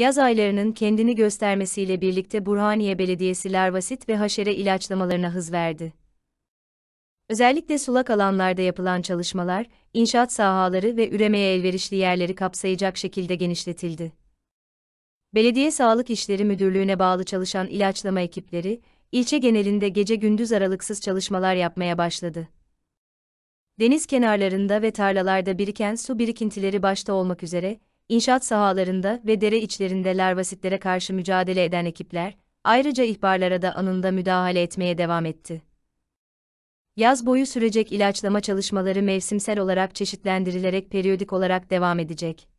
Yaz aylarının kendini göstermesiyle birlikte Burhaniye Belediyesi larvasit ve haşere ilaçlamalarına hız verdi. Özellikle sulak alanlarda yapılan çalışmalar, inşaat sahaları ve üremeye elverişli yerleri kapsayacak şekilde genişletildi. Belediye Sağlık İşleri Müdürlüğü'ne bağlı çalışan ilaçlama ekipleri, ilçe genelinde gece gündüz aralıksız çalışmalar yapmaya başladı. Deniz kenarlarında ve tarlalarda biriken su birikintileri başta olmak üzere, inşaat sahalarında ve dere içlerinde larvasitlere karşı mücadele eden ekipler, ayrıca ihbarlara da anında müdahale etmeye devam etti. Yaz boyu sürecek ilaçlama çalışmaları mevsimsel olarak çeşitlendirilerek periyodik olarak devam edecek.